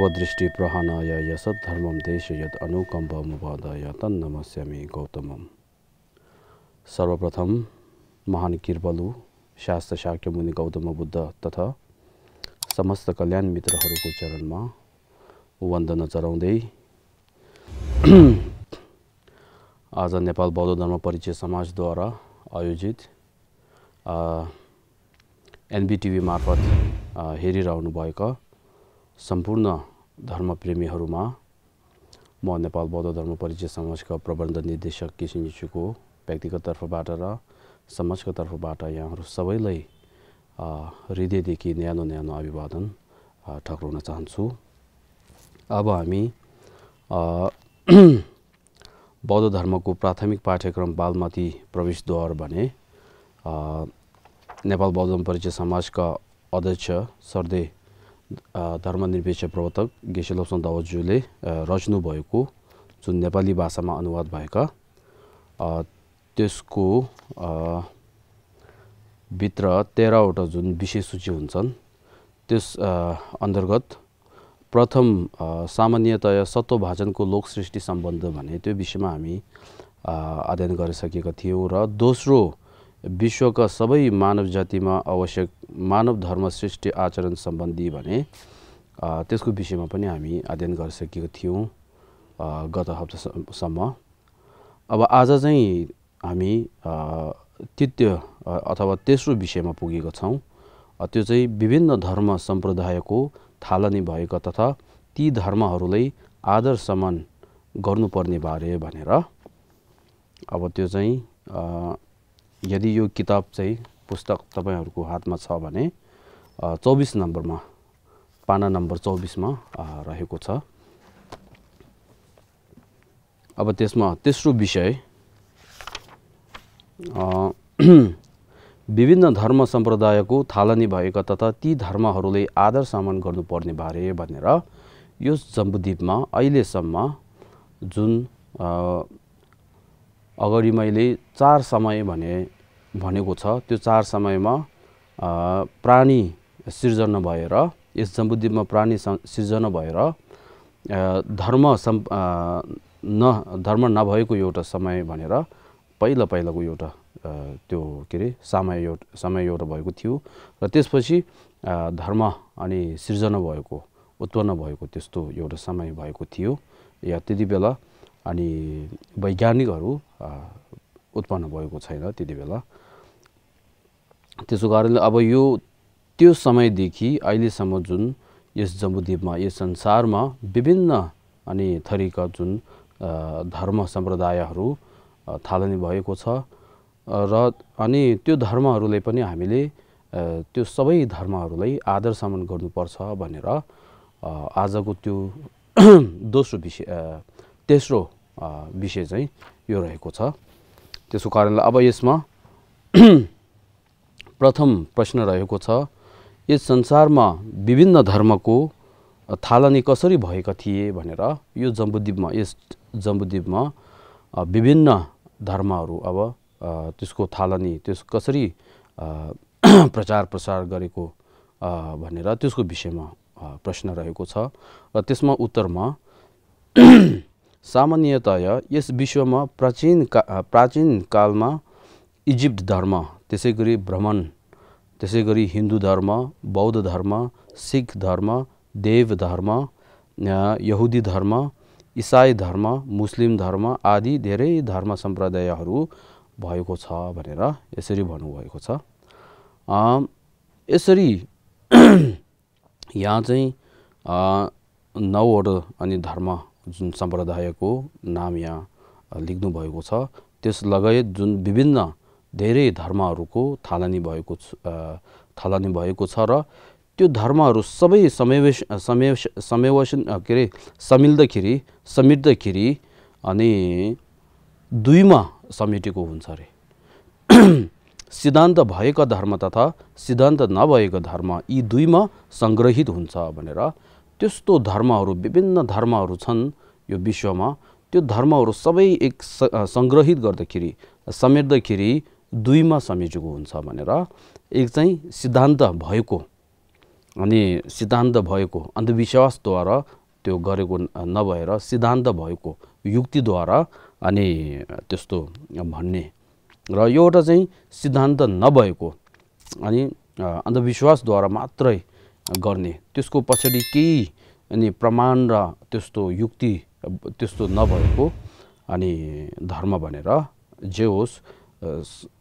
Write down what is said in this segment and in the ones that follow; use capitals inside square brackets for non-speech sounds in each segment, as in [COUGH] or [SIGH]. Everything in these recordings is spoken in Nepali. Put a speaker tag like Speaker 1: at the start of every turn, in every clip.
Speaker 1: सर्वदृष्टि प्रहणाय यसद्धर्मं देश यद अनुकम्पमुपादाय तन्नमस्यामि गौतमम सर्वप्रथम महान किर्बलु शास्त्र शाक्य मुनि गौतम बुद्ध तथा समस्त कल्याण मित्रहरूको चरणमा वन्दना चढाउँदै [CLEARS THROAT] आज नेपाल बौद्ध धर्म परिचय समाजद्वारा आयोजित एनबिटिभी मार्फत हेरिरहनुभएका सम्पूर्ण धर्मप्रेमीहरूमा म नेपाल बौद्ध धर्म परिचय समाजका प्रबन्ध निर्देशक किसिम यीशुको व्यक्तिगत तर्फबाट र समाजको तर्फबाट यहाँहरू सबैलाई हृदयदेखि न्यानो न्यानो अभिवादन ठक्राउन चाहन्छु अब हामी [CLEARS THROAT] बौद्ध धर्मको प्राथमिक पाठ्यक्रम बालमती प्रवेशद्वार भने नेपाल बौद्ध परिचय समाजका अध्यक्ष सरदे धर्मनिरपेक्ष प्रवर्तक गेसेलोसन रच्नु भएको जुन नेपाली भाषामा अनुवाद भएका त्यसको भित्र तेह्रवटा जुन विषय सूची हुन्छन् त्यस अन्तर्गत प्रथम सामान्यतया सत्वभाजनको लोक सृष्टि सम्बन्ध भने त्यो विषयमा हामी अध्ययन गरिसकेका थियौँ र दोस्रो विश्वका सबै मानव जातिमा आवश्यक मानव धर्म सृष्टि आचरण सम्बन्धी भने त्यसको विषयमा पनि हामी अध्ययन गरिसकेको थियौँ गत हप्तासम्म अब आज चाहिँ हामी तृतीय अथवा तेस्रो विषयमा पुगेको छौँ त्यो चाहिँ विभिन्न धर्म सम्प्रदायको थालनी भएको तथा ती धर्महरूलाई आदर सम्मान गर्नुपर्ने बारे भनेर अब त्यो चाहिँ यदि यो किताब चाहिँ पुस्तक तपाईँहरूको हातमा छ भने चौबिस नम्बरमा पाना नम्बर चौबिसमा रहेको छ अब त्यसमा तेस्रो विषय [CLEARS THROAT] विभिन्न धर्म सम्प्रदायको थालनी भएका तथा ती धर्महरूले आदर सम्मान गर्नुपर्ने बारे भनेर यो जम्बुद्वीपमा अहिलेसम्म जुन अगाडि मैले चार समय भने भनेको छ त्यो चार समयमा प्राणी सिर्जना भएर यस जम्बुद्वीपमा प्राणी सिर्जना भएर धर्म सम् न धर्म नभएको एउटा समय भनेर पहिला पहिलाको एउटा त्यो के अरे समय एउटा समय एउटा भएको थियो र त्यसपछि धर्म अनि सिर्जना भएको उत्पन्न भएको त्यस्तो एउटा समय भएको थियो या त्यति बेला अनि वैज्ञानिकहरू उत्पन्न भएको छैन त्यति बेला त्यसो कारणले अब यो त्यो समयदेखि अहिलेसम्म जुन यस जम्बुद्वीपमा यस संसारमा विभिन्न अनि थरीका जुन धर्म सम्प्रदायहरू थालनी भएको छ र अनि त्यो धर्महरूले पनि हामीले त्यो सबै धर्महरूलाई आदर सम्मान गर्नुपर्छ भनेर आजको त्यो [CLEARS THROAT] दोस्रो विषय तेस्रो विषय चाहिँ यो रहेको छ त्यसको कारणले अब यसमा [CLEARS THROAT] प्रथम प्रश्न रहेको छ यस संसारमा विभिन्न धर्मको थालनी कसरी भएका थिए भनेर यो जम्बुद्वीपमा यस जम्बुद्वीपमा विभिन्न धर्महरू अब त्यसको थालनी त्यस कसरी [CLEARS THROAT] प्रचार प्रसार गरेको भनेर त्यसको विषयमा प्रश्न रहेको छ र त्यसमा उत्तरमा [CLEARS THROAT] सामान्यतया यस विश्वमा प्राचीन का प्राचीन कालमा इजिप्ट धर्म त्यसै गरी भ्रमण त्यसै गरी हिन्दू धर्म बौद्ध धर्म सिख धर्म देव धर्म यहुदी धर्म इसाई धर्म मुस्लिम धर्म आदि धेरै धर्म सम्प्रदायहरू भएको छ भनेर यसरी भन्नुभएको छ यसरी [CLEARS THROAT] यहाँ चाहिँ नौवटा अनि धर्म जुन सम्प्रदायको नाम यहाँ लेख्नुभएको छ त्यस लगायत जुन विभिन्न धेरै धर्महरूको थालनी भएको थालनी भएको छ र त्यो धर्महरू सबै समावेश समावेश समावेश के अरे समिल्दाखेरि समिट्दाखेरि अनि दुईमा समेटेको हुन्छ अरे [CLEARS THROAT] सिद्धान्त भएका धर्म तथा सिद्धान्त नभएको धर्म यी दुईमा सङ्ग्रहित हुन्छ भनेर त्यस्तो धर्महरू विभिन्न धर्महरू छन् यो विश्वमा त्यो धर्महरू सबै एक सङ्ग्रहित गर्दाखेरि समेट्दाखेरि दुईमा समेटेको हुन्छ भनेर एक चाहिँ सिद्धान्त भएको अनि सिद्धान्त भएको अन्धविश्वासद्वारा त्यो गरेको नभएर सिद्धान्त भएको युक्तिद्वारा अनि त्यस्तो भन्ने र एउटा चाहिँ सिद्धान्त नभएको अनि अन्धविश्वासद्वारा मात्रै गर्ने त्यसको पछाडि केही अनि प्रमाण र त्यस्तो युक्ति त्यस्तो नभएको अनि धर्म भनेर जे होस्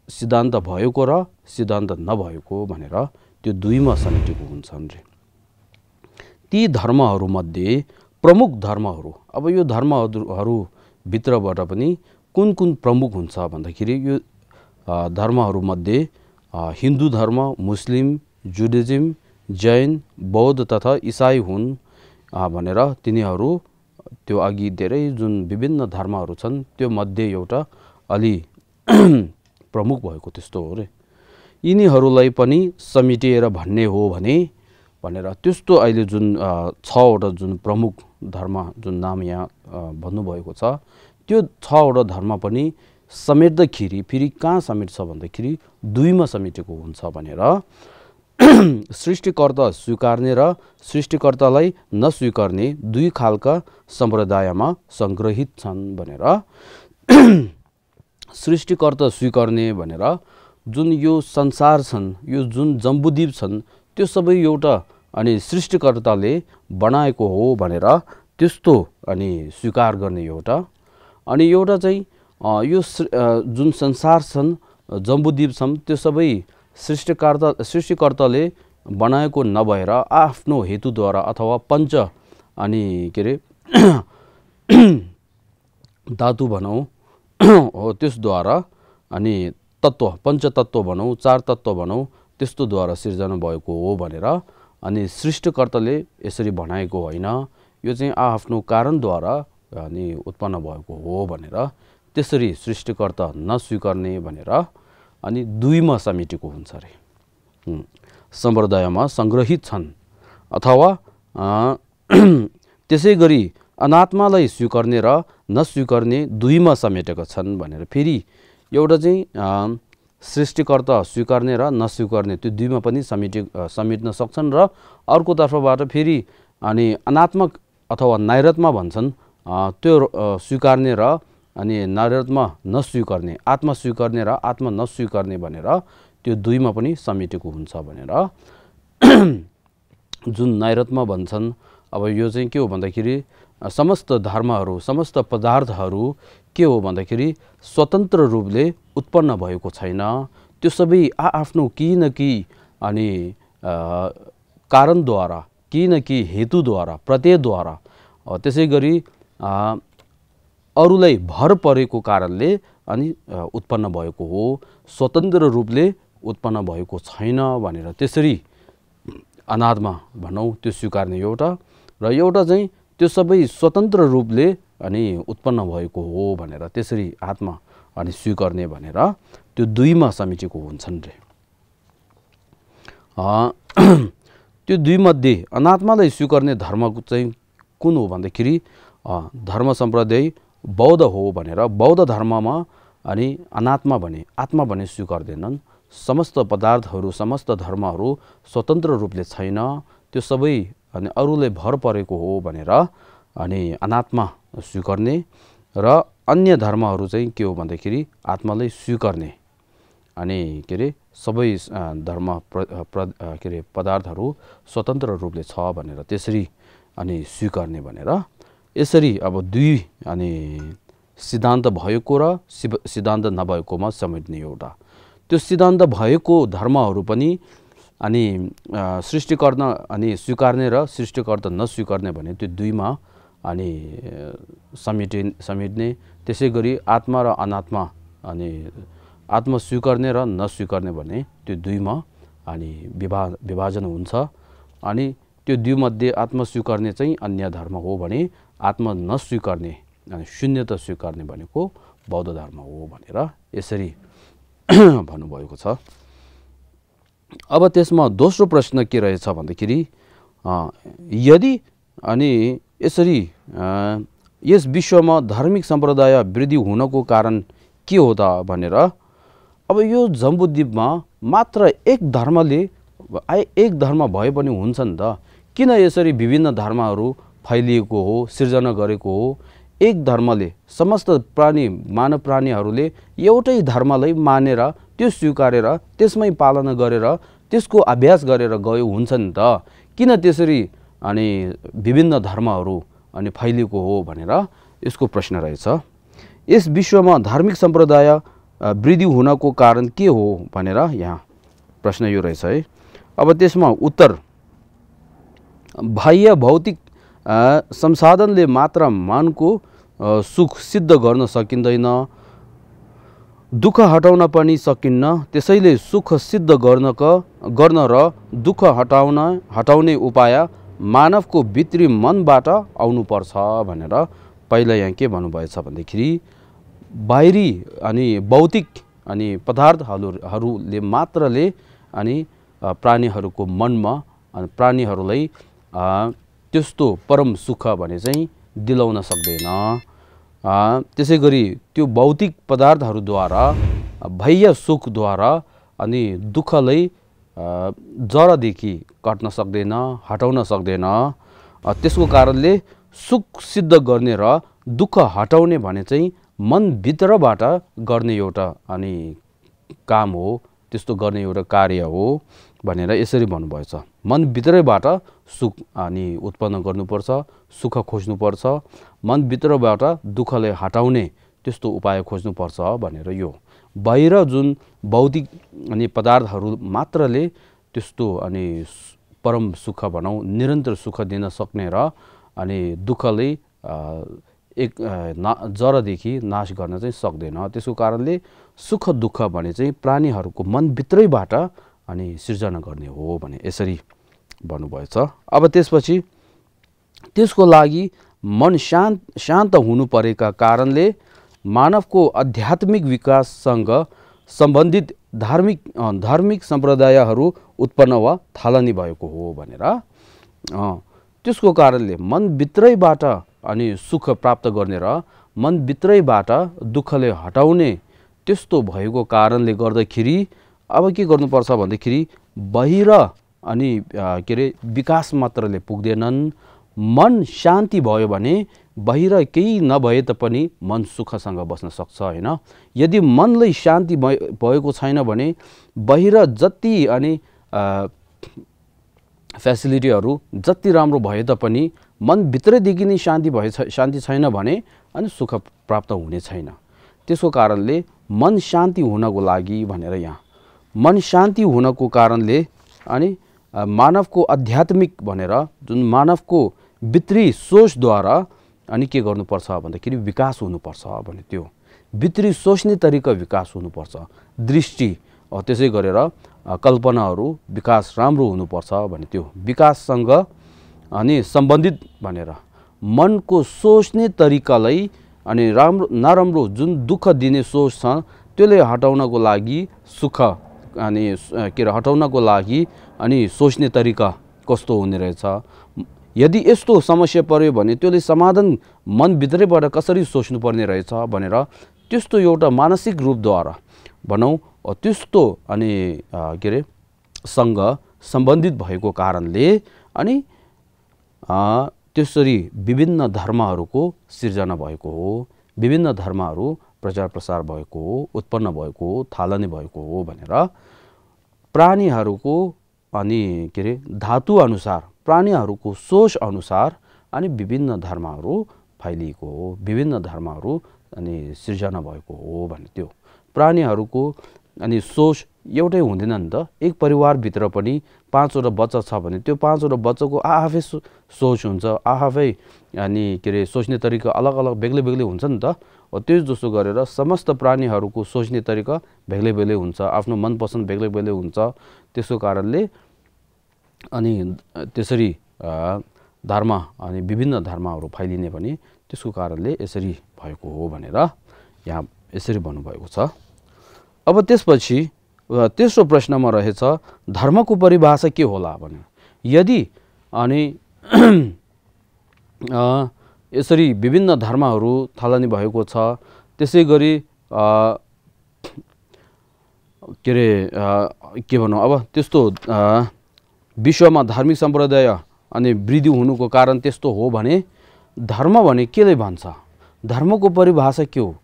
Speaker 1: सिद्धान्त भएको र सिद्धान्त नभएको भनेर त्यो दुईमा समेटेको हुन्छन् रे ती धर्महरूमध्ये प्रमुख धर्महरू अब यो भित्रबाट पनि कुन कुन प्रमुख हुन्छ भन्दाखेरि यो धर्महरूमध्ये हिन्दू धर्म मुस्लिम जुडिजिम जैन बौद्ध तथा इसाई हुन् भनेर तिनीहरू त्यो अघि धेरै जुन विभिन्न धर्महरू छन् त्यो मध्ये एउटा अलि [CLEARS THROAT] प्रमुख भएको त्यस्तो हो रे यिनीहरूलाई पनि समेटिएर भन्ने हो भने भनेर त्यस्तो अहिले जुन छवटा जुन प्रमुख धर्म जुन नाम यहाँ भन्नुभएको छ त्यो छवटा धर्म पनि समेट्दाखेरि फेरि कहाँ समेट्छ भन्दाखेरि दुईमा समेटेको हुन्छ भनेर [CLEARS THROAT] सृष्टिकर्ता स्वीकार्ने र सृष्टिकर्तालाई नस्वीकार्ने दुई खालका सम्प्रदायमा सङ्ग्रहित छन् भनेर [CLEARS THROAT] सृष्टिकर्ता स्वीकार्ने भनेर जुन यो संसार छन् यो जुन जम्बुद्वीप छन् त्यो सबै एउटा अनि सृष्टिकर्ताले बनाएको हो भनेर त्यस्तो अनि स्वीकार गर्ने एउटा अनि एउटा चाहिँ यो जुन संसार छन् जम्बुद्वीप छन् त्यो सबै सृष्टिकर्ता सृष्टिकर्ताले बनाएको नभएर आफ्नो हेतुद्वारा अथवा पञ्च अनि के अरे [CLEARS THROAT] धातु भनौँ हो त्यसद्वारा अनि तत्त्व पञ्चतत्त्व भनौँ चार तत्त्व भनौँ त्यस्तोद्वारा सिर्जना भएको हो भनेर अनि सृष्टिकर्ताले यसरी बनाएको होइन यो चाहिँ आफ्नो कारणद्वारा अनि उत्पन्न भएको हो भनेर त्यसरी सृष्टिकर्ता नस्वीकर्ने भनेर अनि दुईमा समेटेको हुन्छ अरे सम्प्रदायमा सङ्ग्रहित छन् अथवा [CLEARS THROAT] त्यसै गरी अनात्मालाई स्वीकर्ने र नस्वीकार्ने दुईमा समेटेका छन् भनेर फेरि एउटा चाहिँ सृष्टिकर्ता स्वीकार्ने र नस्वीकार्ने त्यो दुईमा पनि समेटे समेट्न सक्छन् र अर्कोतर्फबाट फेरि अनि अनात्मक अथवा नैरत्मा भन्छन् त्यो स्वीकार्ने र अनि नरात्म नस्वीकर्ने आत्मा स्वीकर्ने र आत्मा नस्वीकर्ने भनेर त्यो दुईमा पनि समेटेको हुन्छ भनेर [CLEARS THROAT] जुन नैरत्म भन्छन् अब यो चाहिँ के हो भन्दाखेरि समस्त धर्महरू समस्त पदार्थहरू के हो भन्दाखेरि स्वतन्त्र रूपले उत्पन्न भएको छैन त्यो सबै आआफ्नो केही न केही अनि कारणद्वारा केही न केही हेतुद्वारा प्रत्ययद्वारा त्यसै गरी अरूलाई भर परेको कारणले अनि उत्पन्न भएको हो स्वतन्त्र रूपले उत्पन्न भएको छैन भनेर त्यसरी अनादमा भनौँ त्यो स्वीकार्ने एउटा र एउटा चाहिँ त्यो सबै स्वतन्त्र रूपले अनि उत्पन्न भएको हो भनेर त्यसरी आत्मा अनि स्वीकार्ने भनेर त्यो दुईमा समेटेको हुन्छन् रे [CLEARS THROAT] त्यो दुईमध्ये अनात्मालाई स्वीकार्ने धर्म चाहिँ कुन हो भन्दाखेरि धर्म सम्प्रदाय बौद्ध हो भनेर बौद्ध धर्ममा अनि अनात्मा भने आत्मा भने स्वीकार्दैनन् समस्त पदार्थहरू समस्त धर्महरू स्वतन्त्र रूपले छैन त्यो सबै अनि अरूले भर परेको हो भनेर अनि अनात्मा स्वीकार्ने र अन्य धर्महरू चाहिँ के हो भन्दाखेरि आत्मालाई स्वीकार्ने अनि के अरे सबै धर्म प्र, प्र के अरे पदार्थहरू स्वतन्त्र रूपले छ भनेर त्यसरी अनि स्वीकार्ने भनेर यसरी अब दुई अनि सिद्धान्त भएको र शिव सिद्धान्त नभएकोमा समेट्ने एउटा त्यो सिद्धान्त भएको धर्महरू पनि अनि सृष्टिकर्ण अनि स्वीकार्ने र सृष्टिकर्ता नस्वीकार्ने भने त्यो दुईमा अनि समेटि समेट्ने त्यसै गरी आत्मा र अनात्मा अनि आत्मा स्वीकार्ने र नस्वीकार्ने भने त्यो दुईमा अनि विभा विभाजन हुन्छ अनि त्यो दुईमध्ये आत्मा स्वीकार्ने चाहिँ अन्य धर्म हो भने आत्म नस्वीकर्ने अनि शून्यता स्वीकार्ने भनेको बौद्ध धर्म हो भनेर यसरी [CLEARS THROAT] भन्नुभएको छ अब त्यसमा दोस्रो प्रश्न के रहेछ भन्दाखेरि यदि अनि यसरी यस विश्वमा धार्मिक सम्प्रदाय वृद्धि हुनको कारण के हो त भनेर अब यो जम्बुद्वीपमा मात्र एक धर्मले एक धर्म भए पनि हुन्छ नि त किन यसरी विभिन्न धर्महरू फैलिएको हो सिर्जना गरेको हो एक धर्मले समस्त प्राणी मानव प्राणीहरूले एउटै धर्मलाई मानेर त्यो स्वीकारेर त्यसमै पालना गरेर त्यसको अभ्यास गरेर गयो हुन्छ नि त किन त्यसरी अनि विभिन्न धर्महरू अनि फैलिएको हो भनेर यसको प्रश्न रहेछ यस विश्वमा धार्मिक सम्प्रदाय वृद्धि हुनको कारण के हो भनेर यहाँ प्रश्न यो रहेछ है अब त्यसमा उत्तर बाह्य भौतिक संसाधनले मात्र मानको सुख सिद्ध गर्न सकिँदैन दुःख हटाउन पनि सकिन्न त्यसैले सुख सिद्ध गर्नको गर्न र दुःख हटाउन हटाउने उपाय मानवको भित्री मनबाट आउनुपर्छ भनेर पहिला यहाँ के भन्नुभएछ भन्दाखेरि बाहिरी अनि भौतिक अनि पदार्थहरूले मात्रले अनि प्राणीहरूको मनमा अनि प्राणीहरूलाई त्यस्तो परम सुख भने चाहिँ दिलाउन सक्दैन त्यसै गरी त्यो भौतिक पदार्थहरूद्वारा भैय सुखद्वारा अनि दुःखलाई जरादेखि कट्न सक्दैन हटाउन सक्दैन त्यसको कारणले सुख सिद्ध गर्ने र दुःख हटाउने भने चाहिँ मनभित्रबाट गर्ने एउटा अनि काम हो त्यस्तो गर्ने एउटा कार्य हो भनेर यसरी भन्नुभएछ मनभित्रैबाट सुख अनि उत्पन्न गर्नुपर्छ सुख खोज्नुपर्छ मनभित्रबाट दुःखले हटाउने त्यस्तो उपाय खोज्नुपर्छ भनेर यो बाहिर जुन बौद्धिक अनि पदार्थहरू मात्रले त्यस्तो अनि परम सुख भनौँ निरन्तर सुख दिन सक्ने र अनि दुःखले एक ना जरदेखि नाश गर्न चाहिँ सक्दैन त्यसको कारणले सुख दुःख भने चाहिँ प्राणीहरूको मनभित्रैबाट अनि सिर्जना गर्ने हो भने यसरी भन्नुभएछ अब त्यसपछि त्यसको लागि मन शान्त शान्त हुनु परेका कारणले मानवको आध्यात्मिक विकाससँग सम्बन्धित धार्मिक धार्मिक सम्प्रदायहरू उत्पन्न वा थालनी भएको हो भनेर त्यसको कारणले मनभित्रैबाट अनि सुख प्राप्त गर्ने र मनभित्रैबाट दुःखले हटाउने त्यस्तो भएको कारणले गर्दाखेरि अब के गर्नुपर्छ भन्दाखेरि बहिर अनि के अरे विकास मात्रले पुग्दैनन् मन शान्ति भयो भने बाहिर केही नभए तापनि मन सुखसँग बस्न सक्छ होइन यदि मनलाई शान्ति भएको छैन भने बाहिर जति अनि फेसिलिटीहरू जति राम्रो भए तापनि मनभित्रैदेखि नै शान्ति भए शान्ति छैन भने अनि सुख प्राप्त हुने छैन त्यसको कारणले मन शान्ति हुनको लागि भनेर यहाँ मन शान्ति हुनको कारणले अनि मानवको आध्यात्मिक भनेर जुन मानवको भित्री सोचद्वारा अनि के गर्नुपर्छ भन्दाखेरि विकास हुनुपर्छ भने त्यो भित्री सोच्ने तरिका विकास हुनुपर्छ दृष्टि त्यसै गरेर कल्पनाहरू विकास राम्रो हुनुपर्छ भने त्यो विकाससँग अनि सम्बन्धित भनेर मनको सोच्ने तरिकालाई अनि राम्रो नराम्रो जुन दुःख दिने सोच छ त्यसलाई हटाउनको लागि सुख अनि के अरे हटाउनको लागि अनि सोच्ने तरिका कस्तो हुने रहेछ यदि यस्तो समस्या पऱ्यो भने त्यसले समाधान मनभित्रैबाट कसरी सोच्नुपर्ने रहेछ भनेर त्यस्तो एउटा मानसिक रूपद्वारा भनौँ त्यस्तो अनि के अरे सँग सम्बन्धित भएको कारणले अनि त्यसरी विभिन्न धर्महरूको सिर्जना भएको हो विभिन्न धर्महरू प्रचार प्रसार भएको हो उत्पन्न भएको हो थालनी भएको हो भनेर प्राणीहरूको अनि के अरे धातुअनुसार प्राणीहरूको सोच अनुसार अनि विभिन्न धर्महरू फैलिएको हो विभिन्न धर्महरू अनि सिर्जना भएको हो भने त्यो प्राणीहरूको अनि सोच एउटै हुँदैन नि त एक परिवारभित्र पनि पाँचवटा बच्चा छ भने त्यो पाँचवटा बच्चाको आ आफै सोच हुन्छ आ आफै अनि के अरे सोच्ने तरिका अलग अलग बेग्लै बेग्लै हुन्छ नि त हो त्यसजसो गरेर समस्त प्राणीहरूको सोच्ने तरिका बेग्लै बेग्लै हुन्छ आफ्नो मनपसन्द बेग्लै बेग्लै हुन्छ त्यसको कारणले अनि त्यसरी धर्म अनि विभिन्न धर्महरू फैलिने पनि त्यसको कारणले यसरी भएको हो भनेर यहाँ यसरी भन्नुभएको छ अब त्यसपछि तेस्रो प्रश्नमा रहेछ धर्मको परिभाषा के होला भने यदि अनि [CLEARS THROAT] यसरी विभिन्न धर्महरू थालनी भएको छ त्यसै गरी के अरे के भनौँ अब त्यस्तो विश्वमा धार्मिक सम्प्रदाय अनि वृद्धि हुनुको कारण त्यस्तो हो भने धर्म भने केले भन्छ धर्मको परिभाषा के हो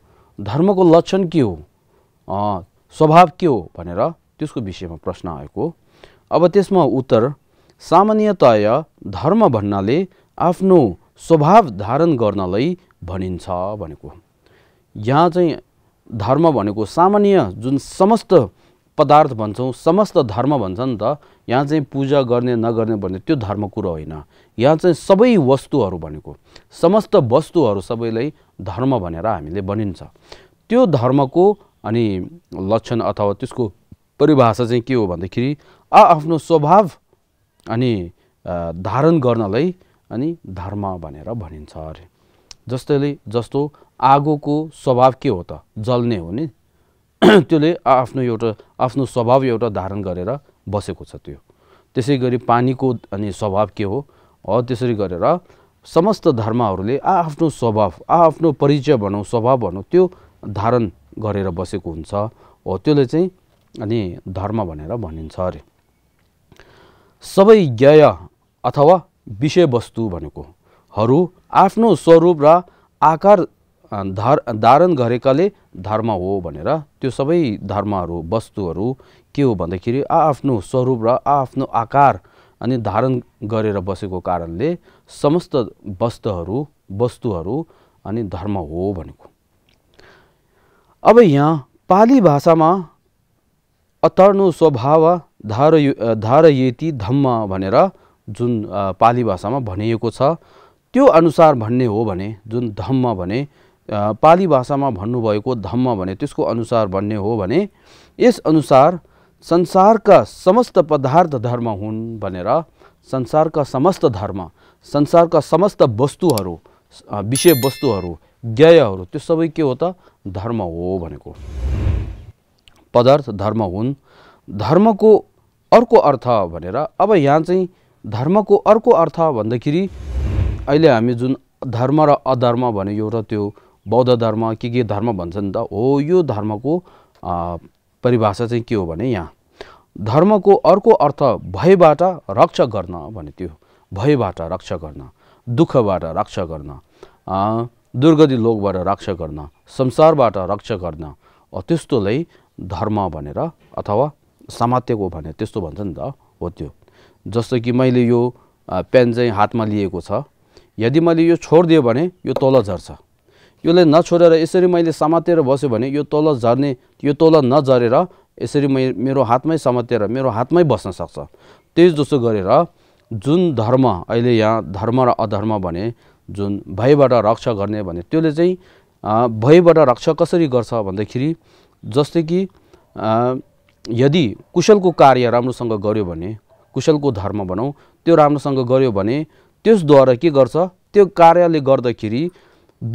Speaker 1: धर्मको लक्षण के हो स्वभाव के हो भनेर त्यसको विषयमा प्रश्न आएको अब त्यसमा उत्तर सामान्यतया धर्म भन्नाले आफ्नो स्वभाव धारण गर्नलाई भनिन्छ भनेको यहाँ चाहिँ धर्म भनेको सामान्य जुन समस्त पदार्थ भन्छौँ समस्त धर्म भन्छ नि त यहाँ चाहिँ पूजा गर्ने नगर्ने भन्ने त्यो धर्म कुरो होइन यहाँ चाहिँ सबै वस्तुहरू भनेको समस्त वस्तुहरू सबैलाई धर्म भनेर हामीले भनिन्छ त्यो धर्मको अनि लक्षण अथवा त्यसको परिभाषा चाहिँ के हो भन्दाखेरि आफ्नो स्वभाव अनि धारण गर्नलाई अनि धर्म भनेर भनिन्छ अरे जस्तैले जस्तो आगोको स्वभाव के हो त जल्ने हो नि [CLEARS THROAT] त्यसले आफ्नो एउटा आफ्नो स्वभाव एउटा धारण गरेर बसेको छ त्यो त्यसै गरी पानीको अनि स्वभाव के हो त्यसरी गरेर समस्त धर्महरूले आ आफ्नो स्वभाव आ आफ्नो परिचय भनौँ स्वभाव भनौँ त्यो धारण गरेर बसेको हुन्छ हो त्यसले चाहिँ अनि धर्म भनेर भनिन्छ अरे सबै ज्ञ अथवा विषयवस्तु भनेको हरू आफ्नो स्वरूप र आकार धार धारण गरेकाले धर्म हो भनेर त्यो सबै धर्महरू वस्तुहरू के हो भन्दाखेरि आफ्नो स्वरूप र आफ्नो आकार अनि धारण गरेर बसेको कारणले समस्त वस्तुहरू वस्तुहरू अनि धर्म हो भनेको अब यहाँ पाली भाषामा अतर्नु स्वभाव धार धारयेति धम्म भनेर जुन पाली भाषामा भनिएको छ त्यो अनुसार भन्ने हो भने जुन धम्म भने पाली भाषामा भन्नुभएको धम्म भने त्यसको अनुसार भन्ने हो भने यस अनुसार संसारका समस्त पदार्थ धर्म हुन् भनेर संसारका समस्त धर्म संसारका समस्त वस्तुहरू विषय वस्तुहरू ज्ञहरू त्यो सबै के हो त धर्म हो भनेको पदार्थ धर्म हुन् धर्मको अर्को अर्थ भनेर अब यहाँ चाहिँ धर्मको अर्को अर्थ भन्दाखेरि अहिले हामी जुन धर्म र अधर्म भन्यो र त्यो बौद्ध धर्म के के धर्म भन्छ नि त हो यो धर्मको परिभाषा चाहिँ के हो भने यहाँ धर्मको अर्को अर्थ भयबाट रक्षा गर्न भने त्यो भयबाट रक्षा गर्न दुःखबाट रक्षा गर्न दुर्गति लोकबाट रक्षा गर्न संसारबाट रक्षा गर्न त्यस्तोलाई धर्म भनेर अथवा समात्यको भने त्यस्तो भन्छ नि त हो त्यो जस्तो कि मैले यो पेन चाहिँ हातमा लिएको छ यदि मैले यो छोडिदियो भने यो तल झर्छ यसलाई नछोडेर यसरी मैले समातेर बस्यो भने यो तल झर्ने यो तल नझरेर यसरी मै मेरो हातमै समातेर मेरो हातमै बस्न सक्छ त्यस जसो गरेर जुन धर्म अहिले यहाँ धर्म र अधर्म भने जुन भयबाट रक्षा गर्ने भने त्यसले चाहिँ भयबाट रक्षा कसरी गर्छ भन्दाखेरि जस्तै कि यदि कुशलको कार्य राम्रोसँग गर्यो भने कुशलको धर्म भनौँ त्यो राम्रोसँग गऱ्यो भने त्यसद्वारा के गर्छ त्यो कार्यले गर्दाखेरि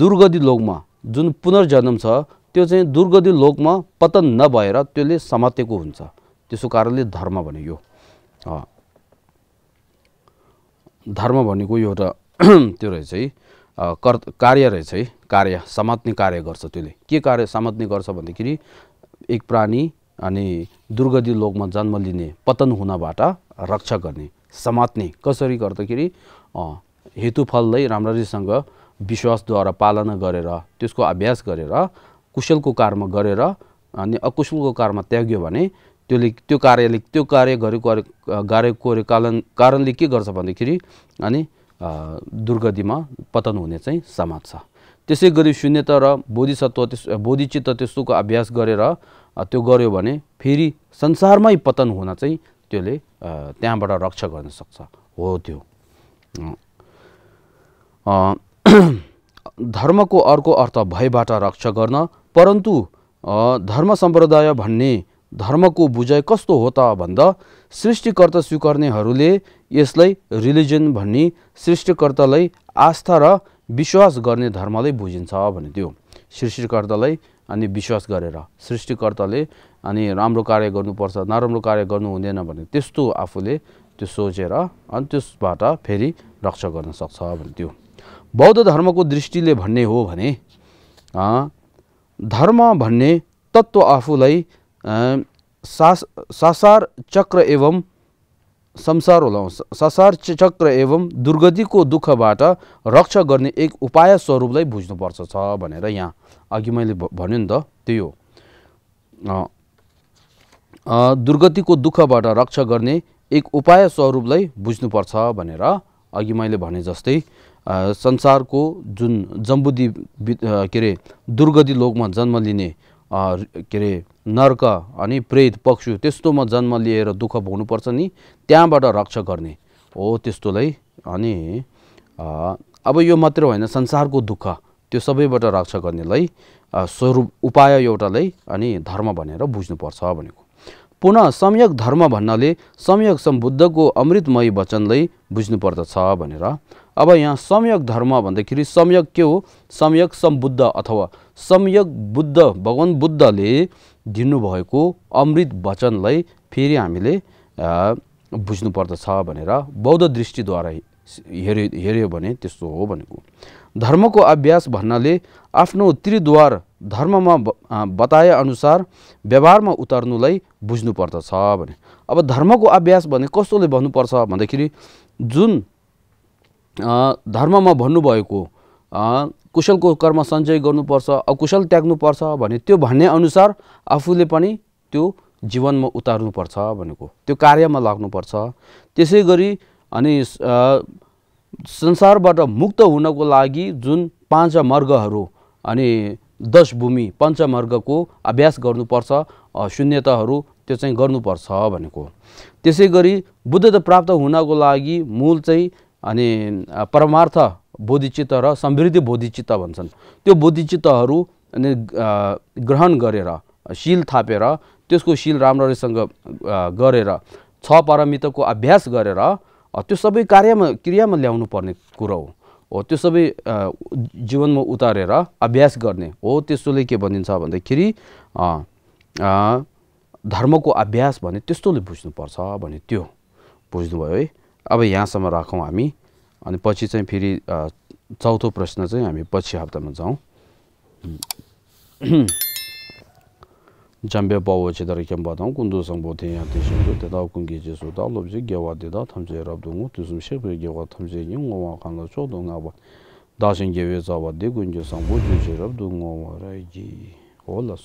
Speaker 1: दुर्गति लोकमा जुन पुनर्जन्म छ त्यो चाहिँ दुर्गति लोकमा पतन नभएर त्यसले समातेको हुन्छ त्यसो कारणले धर्म भने यो धर्म भनेको एउटा [CLEARS THROAT] त्यो रहेछ है कर् कार्य रहेछ है कार्य समात्ने कार्य गर्छ त्यसले के कार्य समात्ने गर्छ भन्दाखेरि एक प्राणी अनि दुर्गति लोकमा जन्म लिने पतन हुनबाट रक्षा गर्ने समात्ने कसरी गर्दाखेरि हेतुफललाई राम्ररीसँग विश्वासद्वारा पालना गरेर त्यसको अभ्यास गरेर कुशलको कर्म गरेर अनि अकुशलको कर्म त्याग्यो भने त्यसले त्यो कार्यले त्यो कार्य गरेको गरेको कारण कारणले के गर्छ भन्दाखेरि अनि दुर्गतिमा पतन हुने चाहिँ समाज छ त्यसै गरी शून्यता र बोधिसत्व त्यस बोधिचित्त त्यस्तोको अभ्यास गरेर त्यो गऱ्यो भने फेरि संसारमै पतन हुन चाहिँ त्यसले त्यहाँबाट रक्षा गर्न सक्छ हो त्यो [CLEARS THROAT] धर्मको अर्को अर्थ भयबाट रक्षा गर्न परन्तु धर्म सम्प्रदाय भन्ने धर्मको बुझाइ कस्तो हो त भन्दा सृष्टिकर्ता स्वीकर्नेहरूले यसलाई रिलिजन भन्ने सृष्टिकर्तालाई आस्था र विश्वास गर्ने धर्मलाई बुझिन्छ भने त्यो सृष्टिकर्तालाई अनि विश्वास गरेर सृष्टिकर्ताले अनि राम्रो कार्य गर्नुपर्छ नराम्रो कार्य गर्नु हुँदैन भने त्यस्तो आफूले त्यो सोचेर अनि त्यसबाट फेरि रक्षा गर्न सक्छ भने त्यो बौद्ध धर्मको दृष्टिले भन्ने हो भने धर्म भन्ने तत्त्व आफूलाई सास सासार चक्र एवं संसार होला संसार चक्र एवं दुर्गतिको दुःखबाट रक्षा गर्ने एक उपाय स्वरूपलाई बुझ्नुपर्छ छ भनेर यहाँ अघि मैले भन्यो नि त त्यही हो दुर्गतिको दुःखबाट रक्षा गर्ने एक उपाय स्वरूपलाई बुझ्नुपर्छ भनेर अघि मैले भने जस्तै संसारको जुन जम्बुदी के अरे दुर्गति लोकमा जन्म लिने के अरे नर्क अनि प्रेत पक्षु त्यस्तोमा जन्म लिएर दुःख भोग्नुपर्छ नि त्यहाँबाट रक्षा गर्ने हो त्यस्तोलाई अनि अब यो मात्र होइन संसारको दुःख त्यो सबैबाट रक्षा गर्नेलाई स्वरूप उपाय एउटालाई अनि धर्म भनेर बुझ्नुपर्छ भनेको पुनः सम्यक धर्म भन्नाले सम्यक सम्बुद्धको अमृतमय वचनलाई बुझ्नुपर्दछ भनेर अब यहाँ सम्यक धर्म भन्दाखेरि सम्यक के हो सम्यक सम्बुद्ध अथवा सम्यक बुद्ध भगवान् बुद्धले दिनुभएको अमृत वचनलाई फेरि हामीले बुझ्नुपर्दछ भनेर बौद्ध दृष्टिद्वारा हेऱ्यो हेऱ्यो भने त्यस्तो हो भनेको धर्मको अभ्यास भन्नाले आफ्नो त्रिद्वार धर्ममा बताए अनुसार व्यवहारमा उतार्नुलाई बुझ्नुपर्दछ भने अब धर्मको अभ्यास भने कस्तोले भन्नुपर्छ भन्दाखेरि जुन धर्ममा भन्नुभएको कुशलको कर्म सञ्चय गर्नुपर्छ अकुशल त्याग्नुपर्छ भने त्यो भन्ने अनुसार आफूले पनि त्यो जीवनमा उतार्नुपर्छ भनेको त्यो कार्यमा लाग्नुपर्छ त्यसै गरी अनि संसारबाट मुक्त हुनको लागि जुन पाँच मार्गहरू अनि दश भूमि पञ्चमर्गको अभ्यास गर्नुपर्छ शून्यताहरू त्यो चाहिँ गर्नुपर्छ भनेको त्यसै गरी बुद्धता प्राप्त हुनको लागि मूल चाहिँ अनि परमार्थ बोधिचित्त र समृद्धि बोधिचित्त भन्छन् त्यो बोधिचित्तहरू अनि ग्रहण गरेर शिल थापेर त्यसको शिल राम्ररीसँग गरेर छ पारमितको अभ्यास गरेर त्यो सबै कार्यमा क्रियामा ल्याउनु पर्ने कुरो हो हो त्यो सबै जीवनमा उतारेर अभ्यास गर्ने हो त्यस्तोले के भनिन्छ भन्दाखेरि धर्मको अभ्यास भने त्यस्तोले बुझ्नुपर्छ भने त्यो बुझ्नुभयो है अब यहाँसम्म राखौँ हामी अनि पछि चाहिँ फेरि चौथो प्रश्न चाहिँ हामी पछि हप्तामा जाउँ jambe bawa chidara kemba tang kundu sangpo ten yang ten shingdo teta kungi je su ta lobje gewa teta tamze rabdo ngu tusum shekbe gewa tamze yin nguwa kanda ola